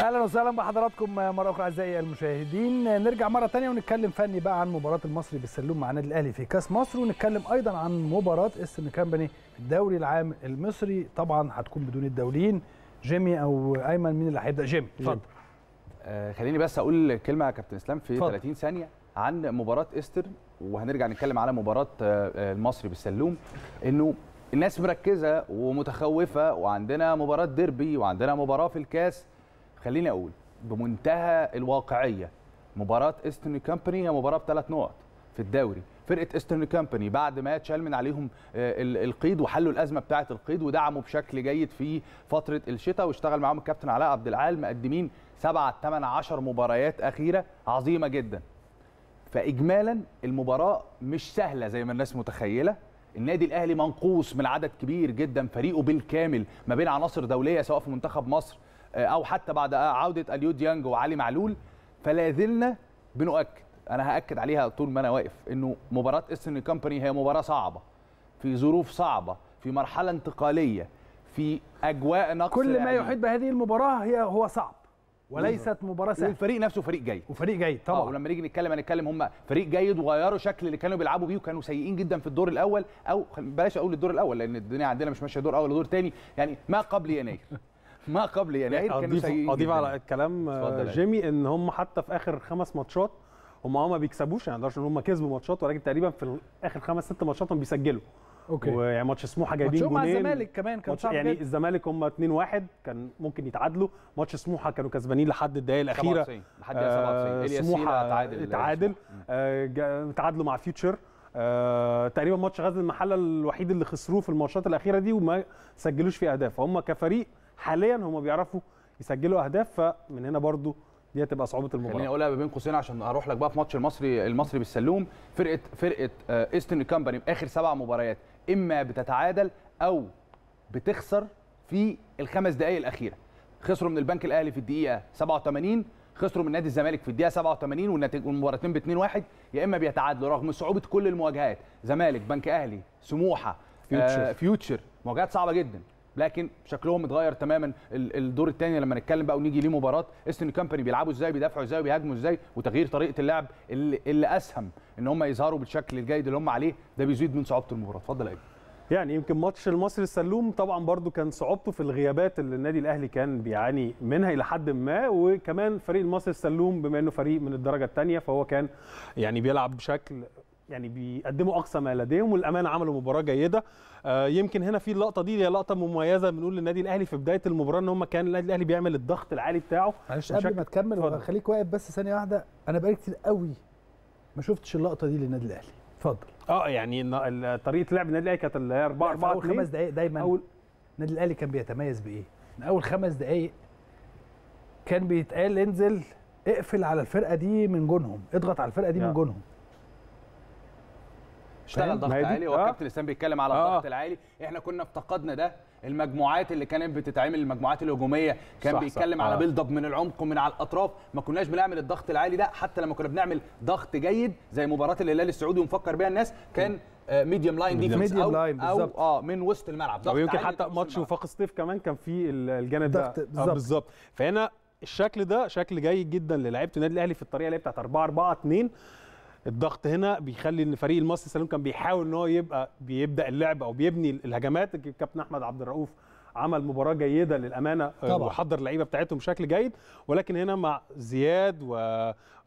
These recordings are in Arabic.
اهلا وسهلا بحضراتكم مره اخرى اعزائي المشاهدين نرجع مره ثانيه ونتكلم فني بقى عن مباراه المصري بالسلوم مع النادي الاهلي في كاس مصر ونتكلم ايضا عن مباراه اسم كامباني في الدوري العام المصري طبعا هتكون بدون الدوليين جيمي او ايمن مين اللي هيبدا جيمي اتفضل آه خليني بس اقول كلمه يا كابتن اسلام في فضل. 30 ثانيه عن مباراه ايستر وهنرجع نتكلم على مباراه آه، آه، المصري بالسلوم انه الناس مركزه ومتخوفه وعندنا مباراه ديربي وعندنا مباراه في الكاس خليني اقول بمنتهى الواقعيه مباراه ايسترن كامباني هي مباراه بثلاث نقط في الدوري فرقه ايسترن كامباني بعد ما اتشال من عليهم آه، القيد وحلوا الازمه بتاعه القيد ودعموا بشكل جيد في فتره الشتاء واشتغل معاهم الكابتن علاء عبد العال مقدمين 7 8 10 مباريات اخيره عظيمه جدا فاجمالا المباراه مش سهله زي ما الناس متخيله النادي الاهلي منقوص من عدد كبير جدا فريقه بالكامل ما بين عناصر دوليه سواء في منتخب مصر آه، او حتى بعد آه، عوده اليو ديانج وعلي معلول فلا زلنا بنؤكد انا هاكد عليها طول ما انا واقف انه مباراه استن كومباني هي مباراه صعبه في ظروف صعبه في مرحله انتقاليه في اجواء نقص كل ما يعني يحيط بهذه المباراه هي هو صعب وليست مباراه سهله والفريق نفسه فريق جيد وفريق جيد طبعا ولما نيجي نتكلم هنتكلم هم فريق جيد وغيروا شكل اللي كانوا بيلعبوا بيه وكانوا سيئين جدا في الدور الاول او بلاش اقول الدور الاول لان الدنيا عندنا مش ماشيه دور اول ودور تاني يعني ما قبل يناير ما قبل يناير كانوا سيئين اضيف على الكلام آه، جيمي ان هم حتى في اخر خمس ماتشات هم آه ما بيكسبوش يعني ما هم كسبوا ماتشات ولكن تقريبا في اخر خمس ست ماتشات هم بيسجلوا اوكي ويعني ماتش سموحه جايبين جونين مع الزمالك كمان كان صعب يعني الزمالك هم 2-1 كان ممكن يتعادلوا ماتش سموحه كانوا كسبانين لحد الدقائق الاخيره 97 لحد 97 سموحه تعادل اتعادل آه، تعادلوا مع فيوتشر آه تقريبا ماتش غزل المحله الوحيد اللي خسروه في الماتشات الاخيره دي وما سجلوش فيه اهداف هم كفريق حاليا هم بيعرفوا يسجلوا اهداف فمن هنا برضو دي هتبقى صعوبه المباراه خليني اقولها بين قوسين عشان اروح لك بقى في ماتش المصري المصري بالسلوم فرقه فرقه ايسترن كامباني باخر سبع مباريات اما بتتعادل او بتخسر في الخمس دقائق الاخيره خسروا من البنك الاهلي في الدقيقه 87 خسروا من نادي الزمالك في الدقيقه 87 والنتيجه والمباراتين ب 2 1 يا اما بيتعادلوا رغم صعوبه كل المواجهات زمالك بنك اهلي سموحه فيوتشر, آه فيوتشر. مواجهات صعبه جدا لكن شكلهم اتغير تماما الدور الثاني لما نتكلم بقى ونيجي ليه مباراه استن كامباني بيلعبوا ازاي بيدافعوا ازاي بيهاجموا ازاي وتغيير طريقه اللعب اللي, اللي اسهم ان هم يظهروا بالشكل الجيد اللي هم عليه ده بيزيد من صعوبه المباراه اتفضل يا يعني يمكن ماتش المصري السلوم طبعا برضو كان صعوبته في الغيابات اللي النادي الاهلي كان بيعاني منها الى حد ما وكمان فريق المصري السلوم بما انه فريق من الدرجه الثانيه فهو كان يعني بيلعب بشكل يعني بيقدموا اقصى ما لديهم والامانه عملوا مباراه جيده آه، يمكن هنا في اللقطه دي هي لقطه مميزه بنقول للنادي الاهلي في بدايه المباراه ان هم كان النادي الاهلي بيعمل الضغط العالي بتاعه معلش قبل ما تكمل خليك واقف بس ثانيه واحده انا بقالي كتير قوي ما شفتش اللقطه دي للنادي الاهلي اتفضل اه يعني طريقه لعب النادي الاهلي كانت اللي هي 4 4 اول خمس دقائق دايما اول النادي الاهلي كان بيتميز بايه؟ من اول خمس دقائق كان بيتقال انزل اقفل على الفرقه دي من جونهم اضغط على الفرقه دي يا. من جونهم اشتغل ضغط عالي هو آه. كابتن اسلام بيتكلم على آه. الضغط العالي احنا كنا افتقدنا ده المجموعات اللي كانت بتتعمل المجموعات الهجوميه كان صح بيتكلم صح. على آه. بيلد اب من العمق ومن على الاطراف ما كناش بنعمل الضغط العالي ده حتى لما كنا بنعمل ضغط جيد زي مباراه الهلال السعودي ونفكر بيها الناس كان ميديوم لاين ديفنس او لاين او اه من وسط الملعب ضغط او يمكن حتى ماتش وفاق سطيف كمان كان في الجانب ده بالظبط فهنا الشكل ده شكل جيد جدا للاعيبه النادي الاهلي في الطريقه اللي هي بتاعت 4 4 2 الضغط هنا بيخلي ان فريق المصري سالون كان بيحاول ان هو يبقى بيبدا اللعب او بيبني الهجمات الكابتن احمد عبد الرؤوف عمل مباراه جيده للامانه آه، طبعا. وحضر اللعيبه بتاعتهم بشكل جيد ولكن هنا مع زياد و...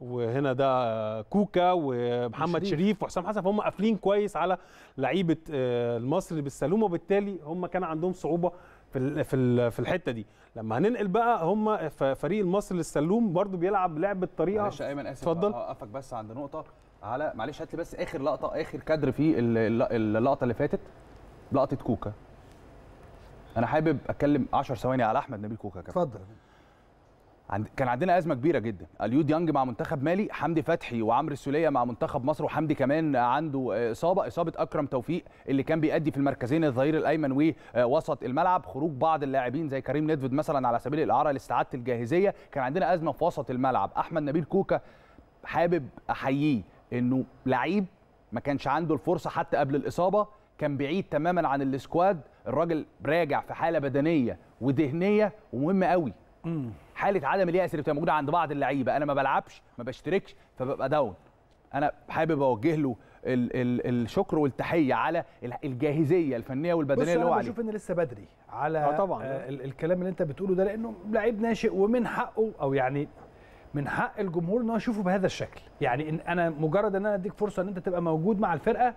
وهنا ده آه، كوكا ومحمد شريف, شريف وحسام حسن فهم قافلين كويس على لعيبه آه، المصري بالسلوم وبالتالي هم كان عندهم صعوبه في في في الحته دي لما هننقل بقى هم فريق مصر للسلوم برضو بيلعب لعب بطريقه معلش ايمن اسف اتفضل آه، اقفك بس عند نقطه على معلش هات لي بس اخر لقطه اخر كادر في اللقطه اللي فاتت لقطه كوكا انا حابب اتكلم 10 ثواني على احمد نبيل كوكا كمان اتفضل عند... كان عندنا ازمه كبيره جدا اليو ديانج مع منتخب مالي حمدي فتحي وعمرو السوليه مع منتخب مصر وحمدي كمان عنده اصابه اصابه اكرم توفيق اللي كان بيأدي في المركزين الظهير الايمن ووسط الملعب خروج بعض اللاعبين زي كريم ندفد مثلا على سبيل الاعاره لاستعاده الجاهزيه كان عندنا ازمه في وسط الملعب احمد نبيل كوكا حابب احييه انه لعيب ما كانش عنده الفرصه حتى قبل الاصابه كان بعيد تماما عن السكواد الراجل راجع في حاله بدنيه وذهنيه ومهم قوي حاله عدم اليأس اللي بتبقى موجوده عند بعض اللعيبه انا ما بلعبش ما بشتركش فببقى داون انا حابب اوجه له الـ الـ الشكر والتحيه على الجاهزيه الفنيه والبدنيه اللي هو عليه بشوف ان لسه بدري على آه طبعا آه الكلام اللي انت بتقوله ده لانه لعيب ناشئ ومن حقه او يعني من حق الجمهور ان هو يشوفه بهذا الشكل يعني إن انا مجرد ان انا اديك فرصه ان انت تبقى موجود مع الفرقه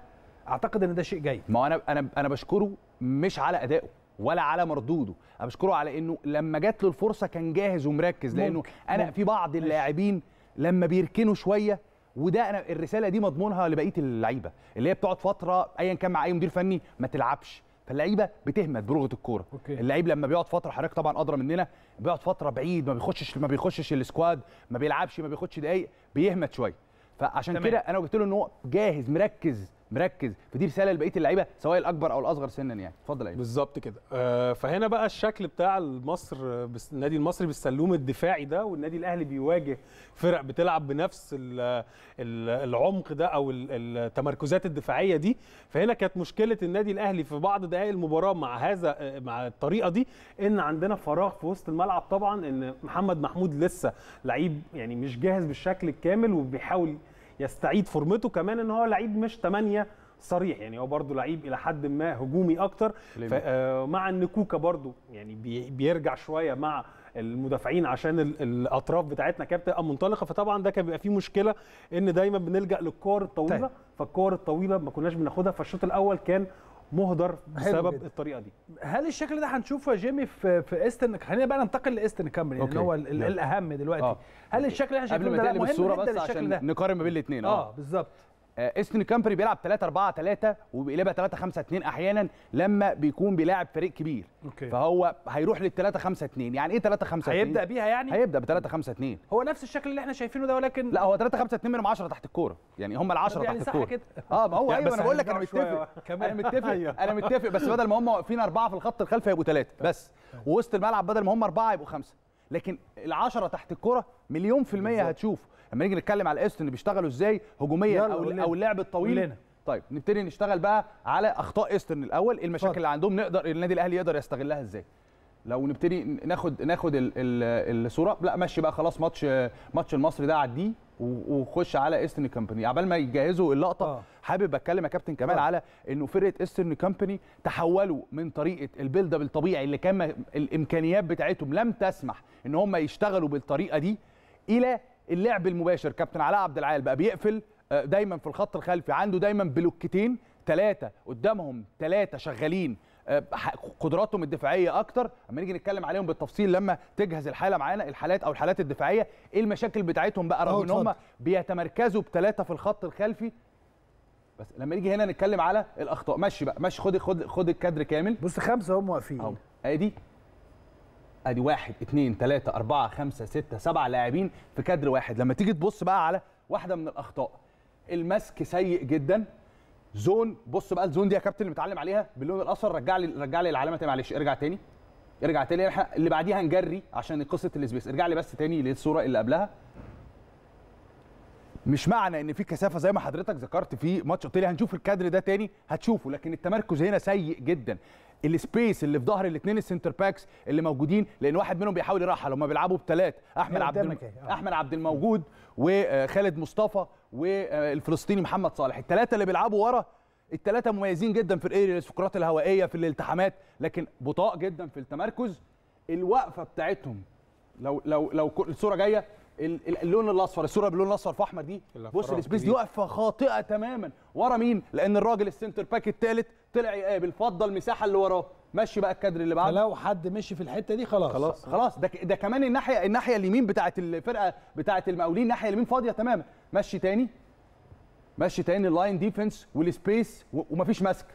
اعتقد ان ده شيء جيد ما انا انا انا بشكره مش على ادائه ولا على مردوده انا بشكره على انه لما جات له الفرصه كان جاهز ومركز لانه انا ممكن. في بعض اللاعبين لما بيركنوا شويه وده انا الرساله دي مضمونها لبقيه اللعيبه اللي هي بتقعد فتره ايا كان مع اي مدير فني ما تلعبش فاللعيبه بتهمد بلغه الكوره اللعيب لما بيقعد فتره حضرتك طبعا ادرى مننا بيقعد فتره بعيد ما بيخشش ما بيخشش السكواد ما بيلعبش ما بياخدش دقايق بيهمد شويه فعشان كده انا قلت له ان هو جاهز مركز مركز فدي رساله لبقيه اللعيبه سواء الاكبر او الاصغر سنا يعني اتفضل ايمن بالظبط كده آه فهنا بقى الشكل بتاع مصر بس النادي المصري بالسلوم الدفاعي ده والنادي الاهلي بيواجه فرق بتلعب بنفس الـ الـ العمق ده او التمركزات الدفاعيه دي فهنا كانت مشكله النادي الاهلي في بعض دقائق المباراه مع هذا آه، مع الطريقه دي ان عندنا فراغ في وسط الملعب طبعا ان محمد محمود لسه لعيب يعني مش جاهز بالشكل الكامل وبيحاول يستعيد فورمته كمان ان هو لعيب مش 8 صريح يعني هو برضه لعيب الى حد ما هجومي اكتر آه، مع ان كوكا برضه يعني بيرجع شويه مع المدافعين عشان الاطراف بتاعتنا كانت بتبقى منطلقه فطبعا ده كان بيبقى فيه مشكله ان دايما بنلجا للكور الطويله طيب. فالكور الطويله ما كناش بناخدها فالشوط الاول كان مهدر بسبب الطريقه دي هل الشكل ده هنشوفه جيمي في في استن خلينا بقى ننتقل لاستن كامل يعني اللي هو ال... الاهم دلوقتي آه. هل الشكل ده احنا شايفينه ده مهم بس عشان نقارن ما بين الاثنين اه, آه بالظبط آه، استون كامبري بيلعب 3 4 3 وبيقلبها 3 5 2 احيانا لما بيكون بيلاعب فريق كبير أوكي. فهو هيروح لل 3 5 2 يعني ايه 3 5 2 هيبدا بيها يعني هيبدا ب 3 5 2 هو نفس الشكل اللي احنا شايفينه ده ولكن لا هو 3 5 2 منهم 10 تحت الكوره يعني هم ال 10 يعني تحت الكوره اه ما هو يعني ايوه انا بقول لك انا متفق انا متفق أيوة. انا متفق بس بدل ما هم واقفين اربعه في الخط الخلفي هيبقوا ثلاثه بس ووسط الملعب بدل ما هم اربعه يبقوا خمسه لكن ال 10 تحت الكوره مليون في الميه هتشوفه لما نيجي نتكلم على الايستون بيشتغلوا ازاي هجوميا او او اللعب الطويل لنا. طيب نبتدي نشتغل بقى على اخطاء ايسترن الاول إيه المشاكل اللي عندهم نقدر النادي الاهلي يقدر يستغلها ازاي لو نبتدي ناخد ناخد الصوره لا ماشي بقى خلاص ماتش ماتش المصري ده عديه وخش على ايسترن كامباني عبال ما يجهزوا اللقطه آه. حابب اتكلم يا كابتن كمال آه. على انه فرقه ايسترن كامباني تحولوا من طريقه البيلد اب الطبيعي اللي كان الامكانيات بتاعتهم لم تسمح ان هم يشتغلوا بالطريقه دي الى اللعب المباشر كابتن علاء عبد العال بقى بيقفل آه، دايما في الخط الخلفي عنده دايما بلوكتين ثلاثه قدامهم ثلاثه شغالين آه، قدراتهم الدفاعيه اكتر اما نيجي نتكلم عليهم بالتفصيل لما تجهز الحاله معانا الحالات او الحالات الدفاعيه ايه المشاكل بتاعتهم بقى رغم ان هم بيتمركزوا بثلاثه في الخط الخلفي بس لما نيجي هنا نتكلم على الاخطاء ماشي بقى ماشي خد خد خد الكادر كامل بص خمسه هم واقفين اهو ادي ادي واحد اثنين ثلاثة أربعة خمسة ستة سبعة لاعبين في كادر واحد لما تيجي تبص بقى على واحدة من الأخطاء المسك سيء جدا زون بص بقى الزون دي يا كابتن اللي متعلم عليها باللون الاصفر رجع لي رجع لي العلامه تاني معلش ارجع تاني ارجع تاني احنا اللي بعديها هنجري عشان قصه السبيس ارجع لي بس تاني للصوره اللي قبلها مش معنى ان في كثافه زي ما حضرتك ذكرت في ماتش لي هنشوف الكادر ده تاني هتشوفه لكن التمركز هنا سيء جدا السبيس اللي في ظهر الاثنين السنتر باكس اللي موجودين لان واحد منهم بيحاول يرحل هم بيلعبوا بثلاث احمد عبد الم... آه. احمد عبد الموجود وخالد مصطفى والفلسطيني محمد صالح الثلاثه اللي بيلعبوا ورا الثلاثه مميزين جدا في في الكرات الهوائيه في الالتحامات لكن بطاء جدا في التمركز الوقفه بتاعتهم لو لو لو الصوره جايه اللون الاصفر الصوره باللون الاصفر في احمر دي بص السبيس دي واقفه خاطئه تماما ورا مين لان الراجل السنتر باك الثالث طلع يقابل فضى المساحه اللي وراه مشي بقى الكادر اللي بعده فلو حد مشي في الحته دي خلاص خلاص خلاص ده ده كمان الناحيه الناحيه اليمين بتاعه الفرقه بتاعه المقاولين الناحيه اليمين فاضيه تماما مشي تاني مشي تاني اللاين ديفنس والسبيس ومفيش ماسك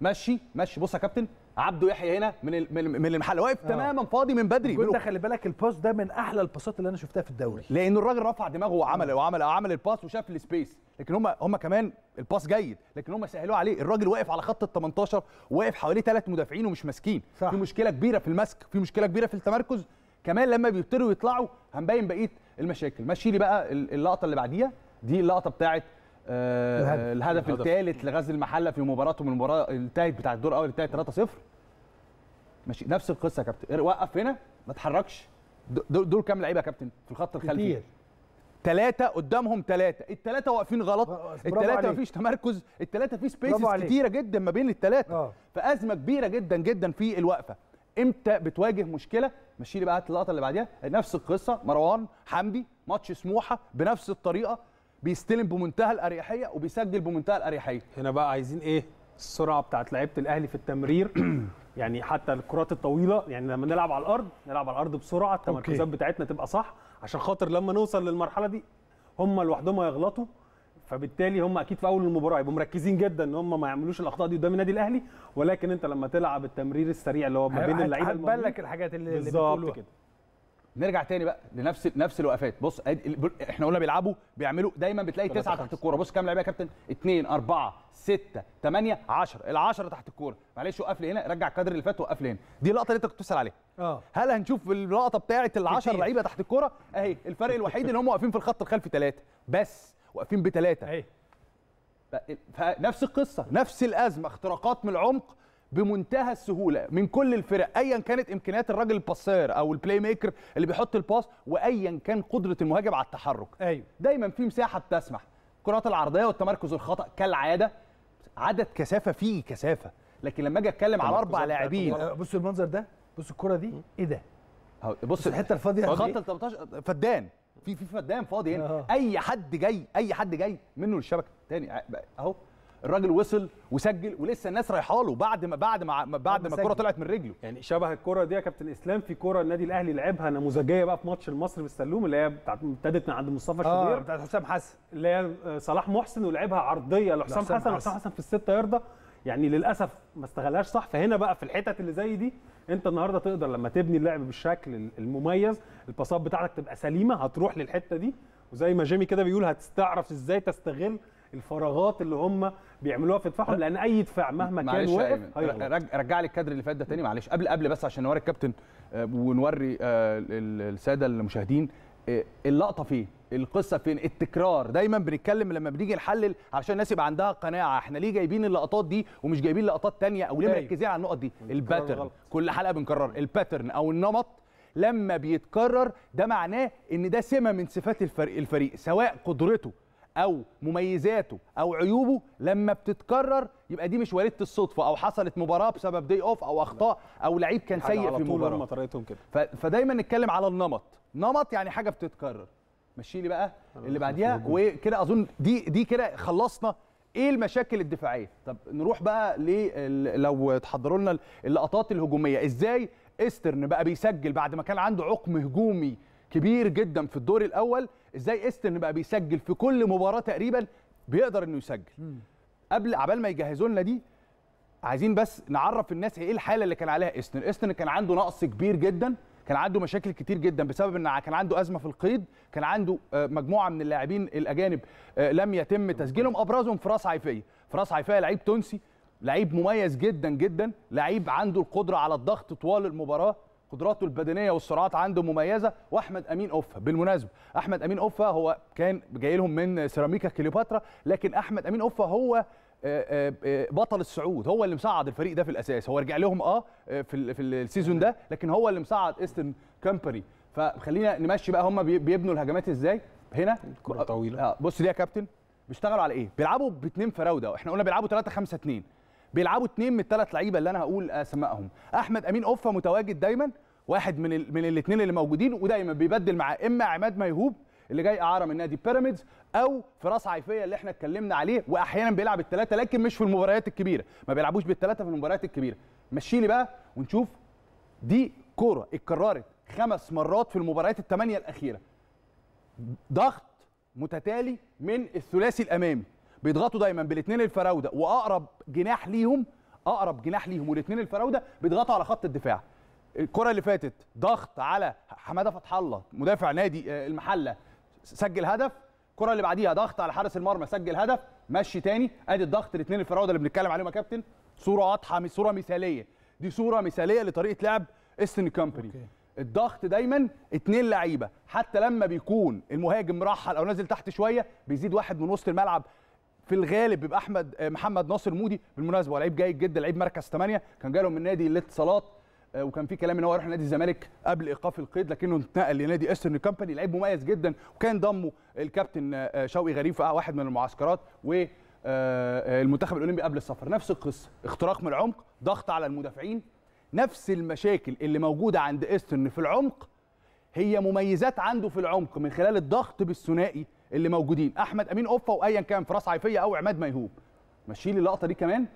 مشي مشي بص يا كابتن عبده يحيى هنا من من المحل واقف آه. تماما فاضي من بدري كنت خلي بالك الباس ده من احلى الباسات اللي انا شفتها في الدوري لان الراجل رفع دماغه وعمل آه. وعمل عمل الباس وشاف السبيس لكن هم هم كمان الباس جيد لكن هم سهلوه عليه الراجل واقف على خط ال 18 واقف حواليه ثلاث مدافعين ومش ماسكين في مشكله كبيره في المسك في مشكله كبيره في التمركز كمان لما بيبتدوا يطلعوا هنبين بقيه المشاكل ماشي لي بقى اللقطه اللي بعديها دي اللقطه بتاعت آه، الهدف الثالث لغزل المحله في مباراتهم المباراه انتهت بتاع الدور الاول انتهت 3-0 ماشي نفس القصه يا كابتن إيه، وقف هنا ما تحركش دول كام لعيبه يا كابتن في الخط الخلفي كتير ثلاثة قدامهم ثلاثة، الثلاثة واقفين غلط، الثلاثة مفيش تمركز، الثلاثة في سبيسز كتيرة جدا ما بين الثلاثة، آه. فأزمة كبيرة جدا جدا في الوقفة. امتى بتواجه مشكلة؟ ماشي لي بقى هات اللقطة اللي بعديها، نفس القصة مروان حمدي ماتش سموحة بنفس الطريقة بيستلم بمنتهى الاريحيه وبيسجل بمنتهى الاريحيه هنا بقى عايزين ايه السرعه بتاعت لعيبه الاهلي في التمرير يعني حتى الكرات الطويله يعني لما نلعب على الارض نلعب على الارض بسرعه التمركزات بتاعتنا تبقى صح عشان خاطر لما نوصل للمرحله دي هم لوحدهم هيغلطوا فبالتالي هم اكيد في اول المباراه يبقوا مركزين جدا ان هم ما يعملوش الاخطاء دي قدام النادي الاهلي ولكن انت لما تلعب التمرير السريع اللي هو ما بين اللعيبه هتبان لك الحاجات اللي, اللي بتقولوها كده نرجع تاني بقى لنفس نفس الوقفات بص احنا قلنا بيلعبوا بيعملوا دايما بتلاقي تسعه تحت الكوره بص كام لعيبه يا كابتن اثنين اربعه سته ثمانيه 10 ال 10 تحت الكوره معلش وقف لي هنا رجع الكادر اللي فات وقف لي هنا دي اللقطه اللي انت كنت بتسال عليها اه هل هنشوف اللقطه بتاعه ال 10 لعيبه تحت الكوره اهي الفرق الوحيد ان هم واقفين في الخط الخلفي ثلاثه بس واقفين بثلاثه اهي فنفس القصه نفس الازمه اختراقات من العمق بمنتهى السهوله من كل الفرق ايا كانت امكانيات الراجل الباسير او البلاي ميكر اللي بيحط الباس وايا كان قدره المهاجم على التحرك ايوه دايما في مساحه بتسمح الكرات العرضيه والتمركز الخطا كالعاده عدد كثافه فيه كثافه لكن لما اجي اتكلم على اربع لاعبين بص المنظر ده بص الكره دي ايه ده بص الحته الفاضيه خط ال 18 فدان في في فدان فاضي هنا يعني. اي حد جاي اي حد جاي منه للشبكه تاني اهو الراجل وصل وسجل ولسه الناس رايحه له بعد ما بعد ما بعد ما الكره طلعت من رجله يعني شبه الكره دي يا كابتن اسلام في كره النادي الاهلي لعبها نموذجيه بقى في ماتش المصري بالسلوم اللي هي بتاعت ابتدت من عند مصطفى آه آه بتاعت حسام حسن اللي هي آه، صلاح محسن ولعبها عرضيه لحسام حسن حسام حسن في السته يارده يعني للاسف ما استغلهاش صح فهنا بقى في الحتت اللي زي دي انت النهارده تقدر لما تبني اللعب بالشكل المميز الباصات بتاعتك تبقى سليمه هتروح للحته دي وزي ما جيمي كده بيقول هتستعرف ازاي تستغل الفراغات اللي هم بيعملوها في دفاعهم لان اي دفاع مهما كان واقف رجع لي الكادر اللي فات ده تاني معلش قبل قبل بس عشان نوري الكابتن آه، ونوري آه، الساده المشاهدين آه، اللقطه فين القصه فين التكرار دايما بنتكلم لما بنيجي نحلل عشان الناس يبقى عندها قناعه احنا ليه جايبين اللقطات دي ومش جايبين لقطات تانية او ليه مركزين على النقط دي الباترن كل حلقه بنكرر الباترن او النمط لما بيتكرر ده معناه ان ده سمه من صفات الفريق, الفريق سواء قدرته او مميزاته او عيوبه لما بتتكرر يبقى دي مش وليده الصدفه او حصلت مباراه بسبب دي اوف او اخطاء او لعيب كان سيء في المباراه على طريقتهم كده فدايما نتكلم على النمط نمط يعني حاجه بتتكرر مشي لي بقى اللي بعديها وكده اظن دي دي كده خلصنا ايه المشاكل الدفاعيه طب نروح بقى لو تحضروا لنا اللقطات الهجوميه ازاي استرن بقى بيسجل بعد ما كان عنده عقم هجومي كبير جدا في الدور الاول ازاي استن بقى بيسجل في كل مباراه تقريبا بيقدر انه يسجل قبل عبال ما يجهزوا لنا دي عايزين بس نعرف الناس ايه الحاله اللي كان عليها استن استن كان عنده نقص كبير جدا كان عنده مشاكل كتير جدا بسبب ان كان عنده ازمه في القيد كان عنده آه، مجموعه من اللاعبين الاجانب آه، لم يتم تسجيلهم ابرزهم فراس عيفيه فراس عيفيه لعيب تونسي لعيب مميز جدا جدا لعيب عنده القدره على الضغط طوال المباراه قدراته البدنيه والسرعات عنده مميزه واحمد امين اوفا بالمناسبه احمد امين اوفا هو كان جاي لهم من سيراميكا كليوباترا لكن احمد امين اوفا هو آه، آه، بطل الصعود هو اللي مصعد الفريق ده في الاساس هو رجع لهم اه في في السيزون ده لكن هو اللي مصعد ايستن كامباني فخلينا نمشي بقى هم بيبنوا الهجمات ازاي هنا كره طويله آه، بص دي يا كابتن بيشتغلوا على ايه بيلعبوا باثنين فراوده احنا قلنا بيلعبوا 3 5 2 بيلعبوا اثنين من الثلاث لعيبه اللي انا هقول اسمائهم احمد امين اوفا متواجد دايما واحد من من الاثنين اللي موجودين ودايما بيبدل معاه اما عماد ميهوب اللي جاي اعاره من نادي بيراميدز او فراس عيفيه اللي احنا اتكلمنا عليه واحيانا بيلعب الثلاثه لكن مش في المباريات الكبيره ما بيلعبوش بالثلاثه في المباريات الكبيره مشي لي بقى ونشوف دي كوره اتكررت خمس مرات في المباريات الثمانيه الاخيره ضغط متتالي من الثلاثي الامامي بيضغطوا دايما بالاثنين الفراوده واقرب جناح ليهم اقرب جناح ليهم والاثنين الفراوده بيضغطوا على خط الدفاع الكره اللي فاتت ضغط على حماده فتح الله مدافع نادي آه، المحله سجل هدف الكره اللي بعديها ضغط على حارس المرمى سجل هدف مشي تاني ادي الضغط الاثنين الفراوده اللي بنتكلم عليهم يا كابتن صوره واضحه صوره مثاليه دي صوره مثاليه لطريقه لعب استن كومباني الضغط دايما اتنين لعيبه حتى لما بيكون المهاجم مرحل او نازل تحت شويه بيزيد واحد من وسط الملعب في الغالب بيبقى احمد آه، محمد ناصر مودي بالمناسبه هو لعيب جيد جدا لعيب مركز 8 كان جاله من نادي الاتصالات آه، وكان في كلام ان هو يروح نادي الزمالك قبل ايقاف القيد لكنه اتنقل لنادي استرن كامباني لعيب مميز جدا وكان ضمه الكابتن آه، شوقي غريب في واحد من المعسكرات و المنتخب الاولمبي قبل السفر نفس القصه اختراق من العمق ضغط على المدافعين نفس المشاكل اللي موجوده عند استرن في العمق هي مميزات عنده في العمق من خلال الضغط بالثنائي اللي موجودين احمد امين اوفا وايا كان في راس عيفيه او عماد ميهوب مشي لي اللقطه دي كمان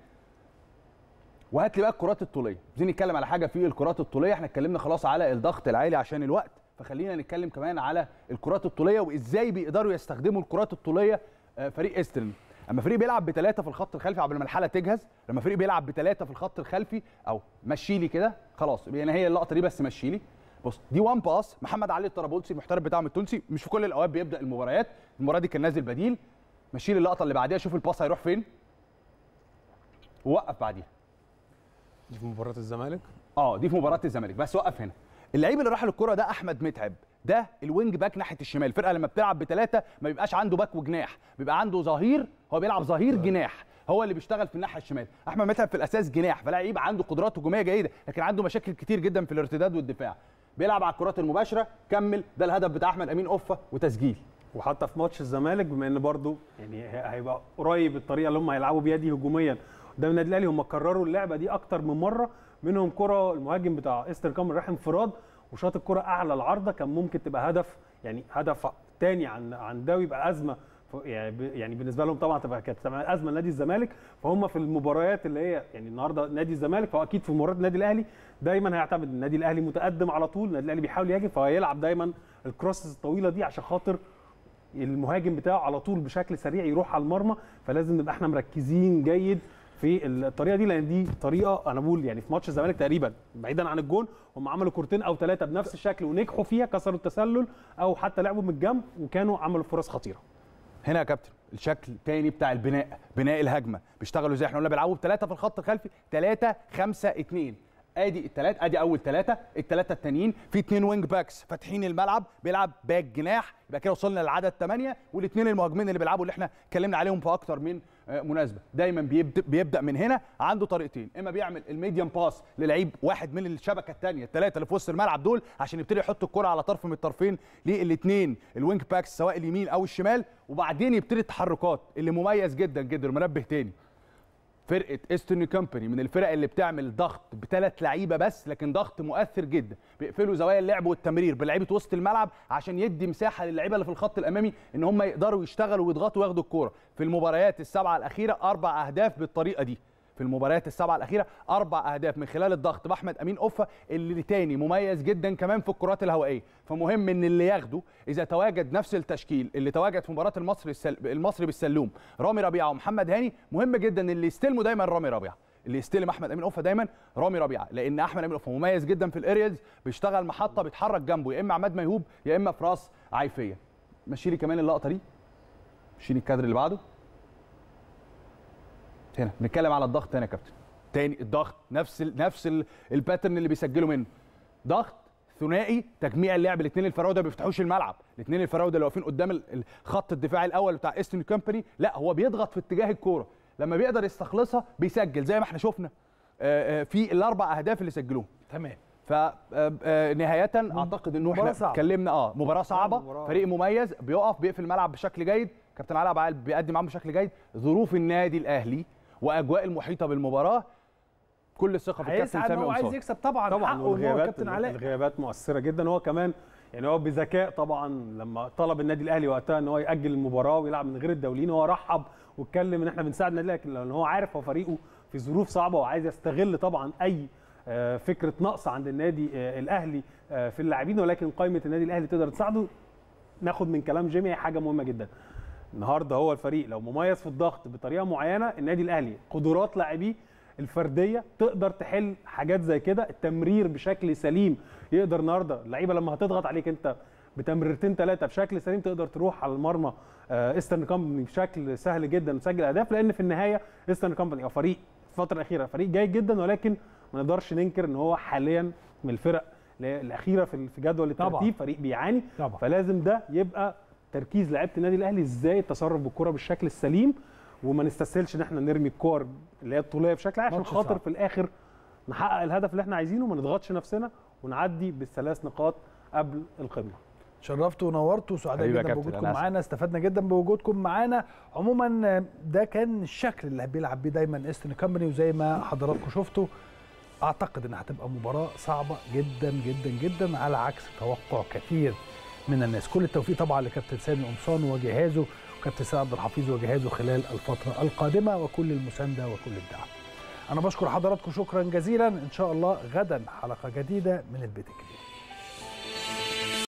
وهات لي بقى الكرات الطوليه عايزين نتكلم على حاجه في الكرات الطوليه احنا اتكلمنا خلاص على الضغط العالي عشان الوقت فخلينا نتكلم كمان على الكرات الطوليه وازاي بيقدروا يستخدموا الكرات الطوليه آه، فريق استرن اما فريق بيلعب بثلاثه في الخط الخلفي قبل ما الحاله تجهز لما فريق بيلعب بثلاثه في الخط الخلفي او مشيلي كده خلاص يعني هي اللقطه دي بس مشيلي بص دي وان باس محمد علي الطرابلسي المحترف بتاعهم التونسي مش في كل الاوقات بيبدا المباريات المباراه دي كان نازل بديل ماشيين اللقطه اللي بعديها شوف الباس هيروح فين ووقف بعديها دي في مباراه الزمالك اه دي في مباراه الزمالك بس وقف هنا اللعيب اللي راح للكره ده احمد متعب ده الوينج باك ناحيه الشمال الفرقه لما بتلعب بثلاثه ما بيبقاش عنده باك وجناح بيبقى عنده ظهير هو بيلعب ظهير طيب. جناح هو اللي بيشتغل في الناحيه الشمال احمد متعب في الاساس جناح فلعيب عنده قدرات هجوميه جيده لكن عنده مشاكل كتير جدا في الارتداد والدفاع بيلعب على الكرات المباشره كمل ده الهدف بتاع احمد امين اوفا وتسجيل وحتى في ماتش الزمالك بما ان برضو يعني هيبقى قريب الطريقه اللي هم هيلعبوا بيها دي هجوميا قدام النادي الاهلي هم كرروا اللعبه دي اكتر من مره منهم كره المهاجم بتاع استر كامل راح انفراد وشاط الكره اعلى العارضه كان ممكن تبقى هدف يعني هدف تاني عن عن ده ويبقى ازمه يعني, يعني بالنسبه لهم طبعا تبقى كانت ازمه لنادي الزمالك فهم في المباريات اللي هي يعني النهارده نادي الزمالك فهو اكيد في مباريات النادي الاهلي دايما هيعتمد النادي الاهلي متقدم على طول النادي الاهلي بيحاول يهاجم فهيلعب دايما الكروسز الطويله دي عشان خاطر المهاجم بتاعه على طول بشكل سريع يروح على المرمى فلازم نبقى احنا مركزين جيد في الطريقه دي لان دي طريقه انا بقول يعني في ماتش الزمالك تقريبا بعيدا عن الجون هم عملوا كورتين او ثلاثه بنفس الشكل ونجحوا فيها كسروا التسلل او حتى لعبوا من الجنب وكانوا عملوا فرص خطيره هنا يا كابتن الشكل تاني بتاع البناء بناء الهجمه بيشتغلوا ازاي احنا قلنا بيلعبوا بثلاثه في الخط الخلفي 3 5 2 ادي التلات ادي اول ثلاثه الثلاثه التانيين في اثنين وينج باكس فاتحين الملعب بيلعب باك جناح يبقى كده وصلنا للعدد تمانية والاثنين المهاجمين اللي بيلعبوا اللي احنا اتكلمنا عليهم في اكتر من آه، مناسبه دايما بيبدا بيبدا من هنا عنده طريقتين اما بيعمل الميديم باس للعيب واحد من الشبكه الثانيه الثلاثه اللي في وسط الملعب دول عشان يبتدي يحط الكره على طرف من الطرفين للاثنين الوينج باكس سواء اليمين او الشمال وبعدين يبتدي التحركات اللي مميز جدا جدا منبه تاني فرقه ايسترن كومباني من الفرق اللي بتعمل ضغط بثلاث لعيبه بس لكن ضغط مؤثر جدا بيقفلوا زوايا اللعب والتمرير بلعيبه وسط الملعب عشان يدي مساحه للعيبه اللي في الخط الامامي ان هم يقدروا يشتغلوا ويضغطوا وياخدوا الكوره في المباريات السبعه الاخيره اربع اهداف بالطريقه دي في المباريات السبعه الاخيره اربع اهداف من خلال الضغط باحمد امين اوفا اللي تاني مميز جدا كمان في الكرات الهوائيه فمهم ان اللي ياخده اذا تواجد نفس التشكيل اللي تواجد في مباراه المصري السل... المصري بالسلوم رامي ربيعه ومحمد هاني مهم جدا اللي يستلموا دايما رامي ربيعه اللي يستلم احمد امين اوفا دايما رامي ربيعه لان احمد امين اوفا مميز جدا في الاريالز بيشتغل محطه بيتحرك جنبه يا اما عماد ميهوب يا اما فراس عيفيه مشي كمان اللقطه دي مشيلي الكادر اللي بعده هنا بنتكلم على الضغط هنا يا كابتن تاني الضغط نفس الـ نفس الـ الباترن اللي بيسجلوا منه ضغط ثنائي تجميع اللعب الاثنين الفراوده ما بيفتحوش الملعب الاثنين الفراوده اللي واقفين قدام خط الدفاع الاول بتاع ايستن كومباني لا هو بيضغط في اتجاه الكوره لما بيقدر يستخلصها بيسجل زي ما احنا شفنا آه، آه، في الاربع اهداف اللي سجلوهم تمام فنهايه آه، اعتقد انه احنا اتكلمنا اه مباراه صعبه مباراة. فريق مميز بيقف بيقفل الملعب بشكل جيد كابتن علاء عبد بيقدم معاهم بشكل جيد ظروف النادي الاهلي واجواء المحيطه بالمباراه كل الثقه في الكابتن سامي هو عايز يكسب طبعا, طبعا حقه هو كابتن علاء الغيابات مؤثره جدا هو كمان يعني هو بذكاء طبعا لما طلب النادي الاهلي وقتها ان هو ياجل المباراه ويلعب من غير الدوليين هو رحب واتكلم ان احنا بنساعد النادي لكن لان هو عارف هو فريقه في ظروف صعبه وعايز يستغل طبعا اي آه، فكره نقص عند النادي آه، الاهلي آه، في اللاعبين ولكن قائمه النادي الاهلي تقدر تساعده ناخد من كلام جيمي حاجه مهمه جدا النهارده هو الفريق لو مميز في الضغط بطريقه معينه النادي الاهلي قدرات لاعبيه الفرديه تقدر تحل حاجات زي كده التمرير بشكل سليم يقدر النهارده اللعيبه لما هتضغط عليك انت بتمريرتين ثلاثه بشكل سليم تقدر تروح على المرمى ايسترن آه، كامباني بشكل سهل جدا وتسجل اهداف لان في النهايه ايسترن كامباني او فريق الفتره الاخيره فريق جيد جدا ولكن ما نقدرش ننكر ان هو حاليا من الفرق الاخيره في جدول الترتيب فريق بيعاني طبعا. فلازم ده يبقى تركيز لعيبه النادي الاهلي ازاي التصرف بالكره بالشكل السليم وما نستسهلش ان احنا نرمي الكور اللي هي الطوليه بشكل عام عشان خاطر في الاخر نحقق الهدف اللي احنا عايزينه وما نضغطش نفسنا ونعدي بالثلاث نقاط قبل القمه شرفتوا ونورتوا سعداء جدا بوجودكم معانا استفدنا جدا بوجودكم معانا عموما ده كان الشكل اللي بيلعب بيه دايما ايسترن كامبني وزي ما حضراتكم شفتوا اعتقد انها هتبقى مباراه صعبه جدا جدا جدا على عكس توقع كثير من الناس كل التوفيق طبعا لكابتن سامي قمصان وجهازه وكابتن سيد عبد الحفيظ وجهازه خلال الفتره القادمه وكل المسانده وكل الدعم انا بشكر حضراتكم شكرا جزيلا ان شاء الله غدا حلقه جديده من البيت الكبير